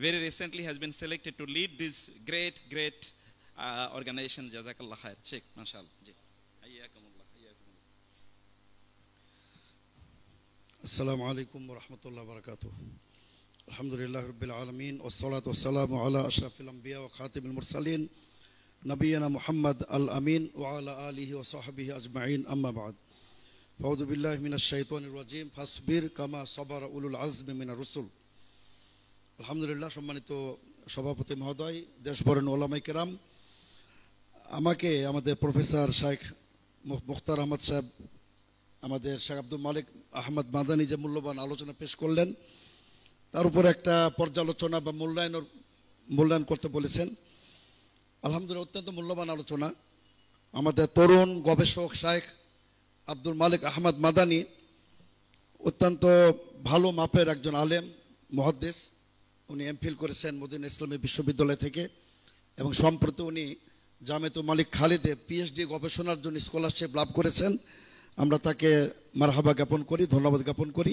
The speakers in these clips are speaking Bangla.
very recently has been selected to lead this great, great uh, organization. Jazakallah khair. Sheikh, mashallah. Assalamu alaikum wa rahmatullahi wa barakatuh. Alhamdulillah rabbil alameen. Wa salatu wa salamu ala ashrafil anbiya wa khatib al mursaleen. Nabiyyana Muhammad al-Amin wa ala alihi wa sahbihi ajma'in amma ba'd. Fa'udhu billahi minash shaitanir rajim. Fasbir kama sabara ulul azmi minar rusul. আলহামদুলিল্লাহ সম্মানিত সভাপতি মহোদয় দেশবরণ ওলামাই কেরাম আমাকে আমাদের প্রফেসর শাইখ মুখতার আহমদ সাহেব আমাদের শেখ আব্দুল মালিক আহমদ মাদানি যে মূল্যবান আলোচনা পেশ করলেন তার উপর একটা পর্যালোচনা বা মূল্যায়নের মূল্যায়ন করতে বলেছেন আলহামদুলিল্লাহ অত্যন্ত মূল্যবান আলোচনা আমাদের তরুণ গবেষক শাইখ আব্দুল মালিক আহমদ মাদানি অত্যন্ত ভালো মাপের একজন আলেম মহাদেশ উনি এমফিল করেছেন মদিন ইসলামী বিশ্ববিদ্যালয় থেকে এবং সম্প্রতি উনি জামেতু মালিক খালিদে পিএইচডি গবেষণার জন্য স্কলারশিপ লাভ করেছেন আমরা তাকে মারহাবা জ্ঞাপন করি ধন্যবাদ জ্ঞাপন করি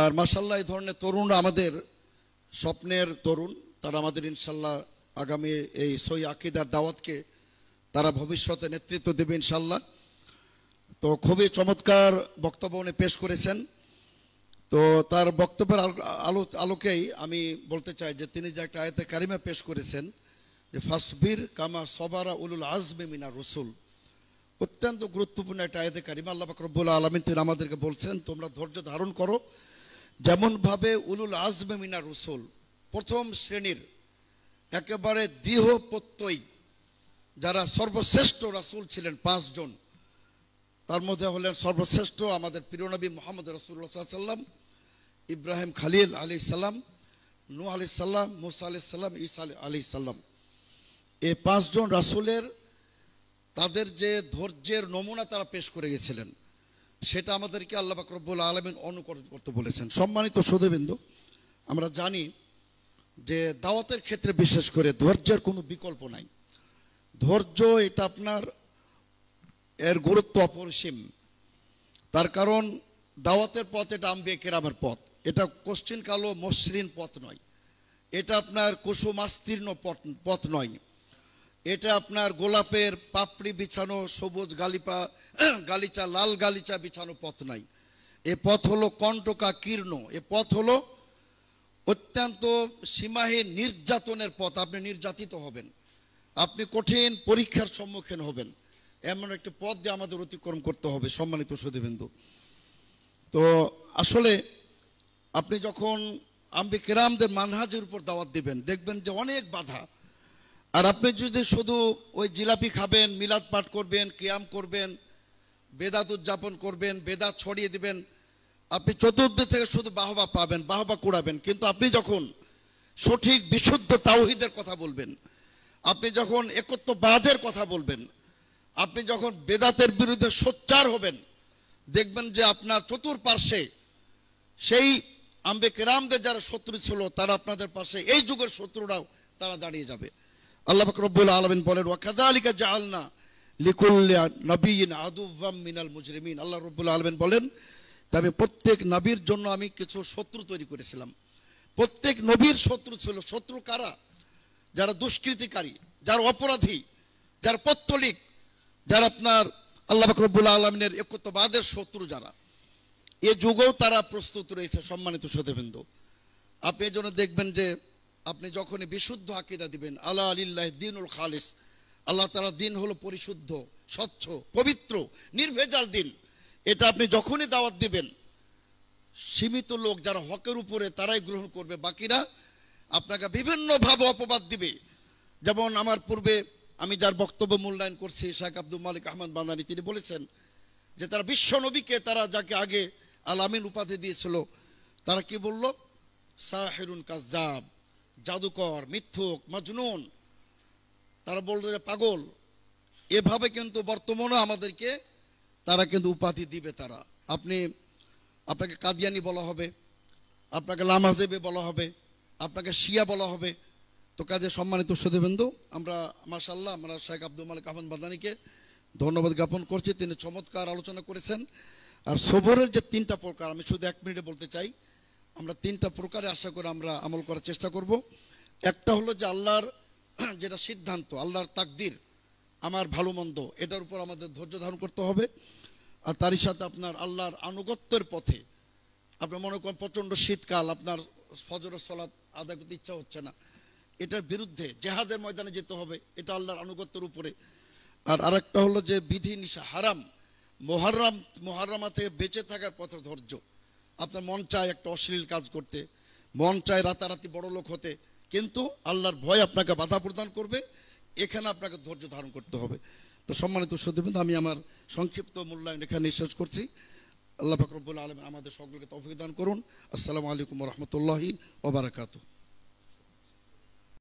আর মাসাল্লাহ এই ধরনের তরুণ আমাদের স্বপ্নের তরুণ তারা আমাদের ইনশাল্লাহ আগামী এই সই আকিদার দাওয়াতকে তারা ভবিষ্যতে নেতৃত্ব দেবে ইনশাল্লাহ তো খুবই চমৎকার বক্তব্য উনি পেশ করেছেন তো তার বক্তব্যের আলো আলোকেই আমি বলতে চাই যে তিনি যে একটা আয়তে কারিমা পেশ করেছেন যে ফাসবির কামা সবারা উলুল আজমে মিনা রসুল অত্যন্ত গুরুত্বপূর্ণ একটা আয়তে কারিমা আল্লাহ ফাকরবুল আলমিন তিনি আমাদেরকে বলছেন তোমরা ধৈর্য ধারণ করো যেমনভাবে উলুল আজমে মিনা রসুল প্রথম শ্রেণীর একেবারে দৃহ প্রত্যয়ী যারা সর্বশ্রেষ্ঠ রাসুল ছিলেন পাঁচজন তার মধ্যে হলেন সর্বশ্রেষ্ঠ আমাদের প্রিয়নবী মোহাম্মদ রসুল্লাহ সাল্লাম ইব্রাহিম খালিল আলি সাল্লাম নু আলি সাল্লাম মুসা আলি সাল্লাম ইসা আলি সাল্লাম এ পাঁচজন রাসুলের তাদের যে ধৈর্যের নমুনা তারা পেশ করে গেছিলেন সেটা আমাদেরকে আল্লাহ বাকরবুল আলমিন অনুকরণ করতে বলেছেন সম্মানিত সৌধবিন্দু আমরা জানি যে দাওয়াতের ক্ষেত্রে বিশেষ করে ধৈর্যের কোনো বিকল্প নাই ধৈর্য এটা আপনার এর গুরুত্ব অপরিসীম তার কারণ দাওয়াতের পথ এটা আম্বিয়া কেরামের পথ এটা কোশ্চিন কালো মসৃণ পথ নয় এটা আপনার কুসুমাস্তীর্ণ পথ পথ নয় এটা আপনার গোলাপের পাপড়ি বিছানো সবুজ গালিপা গালিচা লাল গালিচা বিছানো পথ নাই এ পথ হলো কণ্টকা কীর্ণ এ পথ হলো অত্যন্ত সীমাহীন নির্যাতনের পথ আপনি নির্যাতিত হবেন আপনি কঠিন পরীক্ষার সম্মুখীন হবেন এমন একটা পথ দিয়ে আমাদের অতিক্রম করতে হবে সম্মানিত সুধীবিন্দু তো আসলে আপনি যখন আম্বি কেরামদের মানহাজের উপর দাওয়াত দিবেন দেখবেন যে অনেক বাধা আর আপনি যদি শুধু ওই জিলাপি খাবেন মিলাদ পাঠ করবেন কেয়াম করবেন বেদাত উদযাপন করবেন বেদাত ছড়িয়ে দিবেন আপনি চতুর্দিক থেকে শুধু বাহবা পাবেন বাহবা কুড়াবেন কিন্তু আপনি যখন সঠিক বিশুদ্ধ তাওহিদের কথা বলবেন আপনি যখন একত্রবাদের কথা বলবেন আপনি যখন বেদাতের বিরুদ্ধে সোচ্চার হবেন দেখবেন যে আপনার চতুর্পার্শ্বে সেই আম্বেক কেরামদের যারা শত্রু ছিল তারা আপনাদের পাশে এই যুগের শত্রুরাও তারা দাঁড়িয়ে যাবে আল্লাহ রব্বুল আলমিন বলেন ওয়াকাদা আলিকা জাহালনা লিকুল্লা নবীন আদুবাম মিনাল মুজরিমিন আল্লাহ রব্বুল আলমেন বলেন তবে প্রত্যেক নবীর জন্য আমি কিছু শত্রু তৈরি করেছিলাম প্রত্যেক নবীর শত্রু ছিল শত্রু কারা যারা দুষ্কৃতিকারী যারা অপরাধী যারা পত্তলিক যারা আপনার আল্লাহ রব্বুল আলমিনের একত্ববাদের শত্রু যারা এ যুগেও তারা প্রস্তুত রয়েছে সম্মানিত সদেবেন্দ্র আপনি জন্য দেখবেন যে আপনি যখনই বিশুদ্ধ আকিদা দিবেন আল্লাহ আলিল্লাহ দিনুল খালিস আল্লাহ তালা দিন হলো পরিশুদ্ধ স্বচ্ছ পবিত্র নির্ভেজাল দিন এটা আপনি যখনই দাওয়াত দিবেন সীমিত লোক যারা হকের উপরে তারাই গ্রহণ করবে বাকিরা আপনাকে বিভিন্নভাবে অপবাদ দিবে যেমন আমার পূর্বে আমি যার বক্তব্য মূল্যায়ন করছি শাহ আব্দুল মালিক আহমদ বান্দানি তিনি বলেছেন যে তারা বিশ্ব নবীকে তারা যাকে আগে আলামিন উপাধি দিয়েছিল তারা কি বলল সাহেরুন কাজাব জাদুকর মিথ্যুক মজনুন তারা বলল যে পাগল এভাবে কিন্তু বর্তমানে আমাদেরকে তারা কিন্তু উপাধি দিবে তারা আপনি আপনাকে কাদিয়ানি বলা হবে আপনাকে লামাজেবে বলা হবে আপনাকে শিয়া বলা হবে তো কাজে সম্মানিত সদীবৃন্দ আমরা মাসাল্লাহ আমরা শেখ আব্দুল মালিক আহমদ বাদানিকে ধন্যবাদ জ্ঞাপন করছি তিনি চমৎকার আলোচনা করেছেন আর সবরের যে তিনটা প্রকার আমি শুধু এক মিনিটে বলতে চাই আমরা তিনটা প্রকারে আশা করে আমরা আমল করার চেষ্টা করব একটা হলো যে আল্লাহর যেটা সিদ্ধান্ত আল্লাহর তাকদির আমার ভালো মন্দ এটার উপর আমাদের ধৈর্য ধারণ করতে হবে আর তারই সাথে আপনার আল্লাহর আনুগত্যের পথে আপনার মনে করেন প্রচণ্ড শীতকাল আপনার ফজর সলাদ আদায় করতে ইচ্ছা হচ্ছে না এটার বিরুদ্ধে জেহাদের ময়দানে যেতে হবে এটা আল্লাহর আনুগত্যের উপরে আর আরেকটা হলো যে বিধি নিশা হারাম মহারাম মহারামাতে বেঁচে থাকার পথে ধৈর্য আপনার মন চায় একটা অশ্লীল কাজ করতে মন চায় রাতারাতি বড় লোক হতে কিন্তু আল্লাহর ভয় আপনাকে বাধা প্রদান করবে এখানে আপনাকে ধৈর্য ধারণ করতে হবে তো সম্মানিত সত্যবিন্দু আমি আমার সংক্ষিপ্ত মূল্যায়ন এখানে শেষ করছি আল্লাহ ফাকরবুল আলম আমাদের সকলকে তফিক করুন আসসালামু আলাইকুম রহমতুল্লাহি ওবরাকাতু